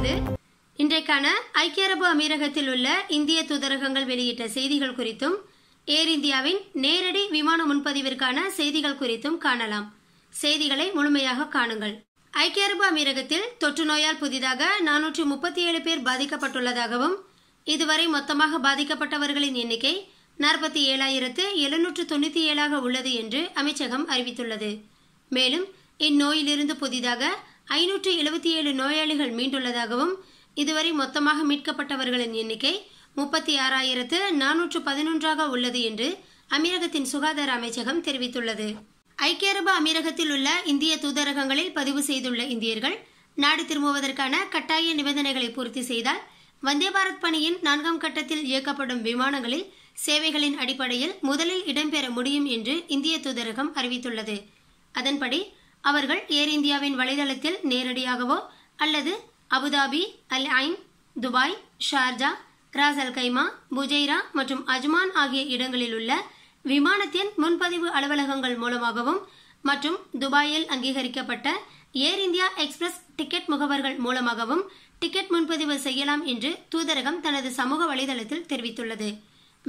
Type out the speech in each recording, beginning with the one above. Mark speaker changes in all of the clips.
Speaker 1: தொடர்கிறது இன்றைக்கான ஐக்கிய அரபு அமீரகத்தில் உள்ள இந்திய தூதரகங்கள் வெளியிட்ட செய்திகள் குறித்தும் ஏர் இந்தியாவின் நேரடி விமான முன்பதிவிற்கான செய்திகள் குறித்தும் காணலாம் செய்திகளை முழுமையாக காணுங்கள் ஐக்கிய அரபு அமீரகத்தில் தொற்று நோயால் புதிதாக நானூற்றி முப்பத்தி ஏழு பேர் பாதிக்கப்பட்டுள்ளதாகவும் இதுவரை மொத்தமாக பாதிக்கப்பட்டவர்களின் எண்ணிக்கை நாற்பத்தி ஏழாயிரத்து எழுநூற்று தொண்ணூற்றி ஏழாக உள்ளது என்று அமைச்சகம் அறிவித்துள்ளது மேலும் இந்நோயிலிருந்து புதிதாக ஐநூற்று எழுபத்தி ஏழு நோயாளிகள் மீண்டுள்ளதாகவும் இதுவரை மொத்தமாக மீட்கப்பட்டவர்களின் எண்ணிக்கை முப்பத்தி ஆறாயிரத்து நானூற்று பதினொன்றாக உள்ளது என்று அமீரகத்தின் சுகாதார அமைச்சகம் தெரிவித்துள்ளது ஐக்கிய அரபு அமீரகத்தில் உள்ள இந்திய தூதரகங்களில் பதிவு செய்துள்ள இந்தியர்கள் நாடு திரும்புவதற்கான கட்டாய நிபந்தனைகளை பூர்த்தி செய்தால் வந்தே பாரத் பணியின் நான்காம் கட்டத்தில் இயக்கப்படும் விமானங்களில் சேவைகளின் அடிப்படையில் முதலில் இடம்பெற முடியும் என்று இந்திய தூதரகம் அறிவித்துள்ளது அதன்படி அவர்கள் ஏர் இந்தியாவின் வலைதளத்தில் நேரடியாகவோ அல்லது Abu Dhabi Al Ain Dubai Sharjah Ras Al Khaimah Fujairah மற்றும் அஜ்மான் ஆகிய இடங்களில் உள்ள விமானத்தின் முன்பதிவு அலுவலகங்கள் மூலமாகவும் மற்றும் துபாயில் அங்கீகரிக்கப்பட்ட ஏர் இந்தியா எக்ஸ்பிரஸ் டிக்கெட் முகவர்கள் மூலமாகவும் டிக்கெட் முன்பதிவு செய்யலாம் என்று தூதரகம் தனது சமூக வலைதளத்தில் தெரிவித்துள்ளது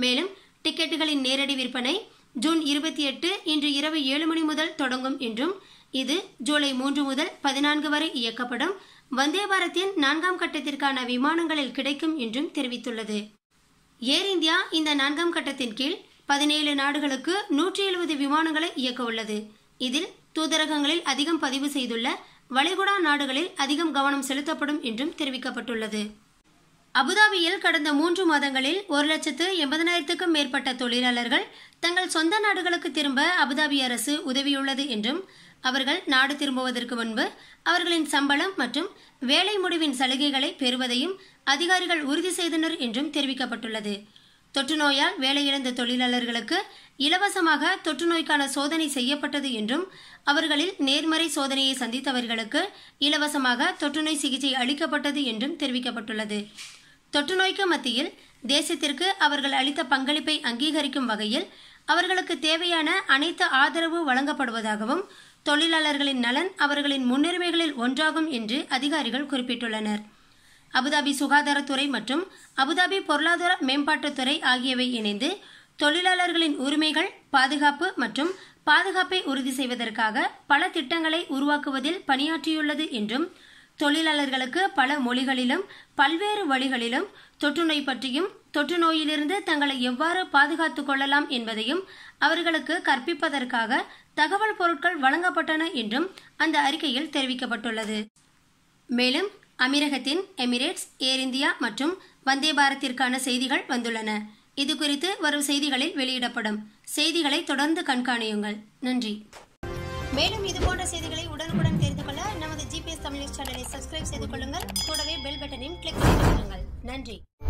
Speaker 1: மேலும் டிக்கெட்டுகளின் நேரடி விற்பனை ஜூன் இருபத்தி எட்டு இன்று இரவு ஏழு மணி முதல் தொடங்கும் என்றும் இது ஜூலை மூன்று முதல் பதினான்கு வரை இயக்கப்படும் வந்தே பாரத்தின் நான்காம் கட்டத்திற்கான விமானங்களில் கிடைக்கும் என்றும் தெரிவித்துள்ளது ஏர் இந்தியா இந்த நான்காம் கட்டத்தின் கீழ் பதினேழு நாடுகளுக்கு நூற்றி எழுபது விமானங்களை இயக்க உள்ளது இதில் தூதரகங்களில் அதிகம் பதிவு செய்துள்ள வளைகுடா நாடுகளில் அதிகம் கவனம் செலுத்தப்படும் என்றும் தெரிவிக்கப்பட்டுள்ளது அபுதாபியில் கடந்த மூன்று மாதங்களில் ஒரு லட்சத்து எண்பதனாயிரத்துக்கும் மேற்பட்ட தொழிலாளர்கள் தங்கள் சொந்த நாடுகளுக்கு திரும்ப அபுதாபி அரசு உதவியுள்ளது என்றும் அவர்கள் நாடு திரும்புவதற்கு முன்பு அவர்களின் சம்பளம் மற்றும் வேலை முடிவின் சலுகைகளை பெறுவதையும் அதிகாரிகள் உறுதி செய்தனர் என்றும் தெரிவிக்கப்பட்டுள்ளது தொற்றுநோயால் வேலையிழந்த தொழிலாளர்களுக்கு இலவசமாக தொற்றுநோய்க்கான சோதனை செய்யப்பட்டது என்றும் அவர்களில் நேர்மறை சோதனையை சந்தித்தவர்களுக்கு இலவசமாக தொற்றுநோய் சிகிச்சை அளிக்கப்பட்டது என்றும் தெரிவிக்கப்பட்டுள்ளது தொற்றுநோய்க்கு மத்தியில் தேசத்திற்கு அவர்கள் அளித்த பங்களிப்பை அங்கீகரிக்கும் வகையில் அவர்களுக்கு தேவையான அனைத்து ஆதரவு வழங்கப்படுவதாகவும் தொழிலாளர்களின் நலன் அவர்களின் முன்னுரிமைகளில் ஒன்றாகும் என்று அதிகாரிகள் குறிப்பிட்டுள்ளனர் அபுதாபி சுகாதாரத்துறை மற்றும் அபுதாபி பொருளாதார மேம்பாட்டுத்துறை ஆகியவை இணைந்து தொழிலாளர்களின் உரிமைகள் பாதுகாப்பு மற்றும் பாதுகாப்பை உறுதி செய்வதற்காக பல திட்டங்களை உருவாக்குவதில் பணியாற்றியுள்ளது என்றும் தொழிலாளர்களுக்கு பல மொழிகளிலும் பல்வேறு வழிகளிலும் தொற்றுநோய் பற்றியும் தொற்று நோயிலிருந்து தங்களை எவ்வாறு பாதுகாத்துக் கொள்ளலாம் என்பதையும் அவர்களுக்கு கற்பிப்பதற்காக தகவல் பொருட்கள் வழங்கப்பட்டன என்றும் அந்த அறிக்கையில் தெரிவிக்கப்பட்டுள்ளது மேலும் அமீரகத்தின் எமிரேட்ஸ் ஏர் இந்தியா மற்றும் வந்தே பாரத்திற்கான செய்திகள் வந்துள்ளன இது குறித்து வரும் செய்திகளில் வெளியிடப்படும் செய்திகளை தொடர்ந்து கண்காணியுங்கள் நன்றி மேலும் இது போன்ற செய்திகளை உடனுக்குடன் தெரிந்து கொள்ள நமது ஜிபிஎஸ் தமிழ் சேனலை சப்ஸ்கிரைப் செய்து கொள்ளுங்கள் கூடவே பெல் பட்டனையும் கிளிக் செய்து கொள்ளுங்கள் நன்றி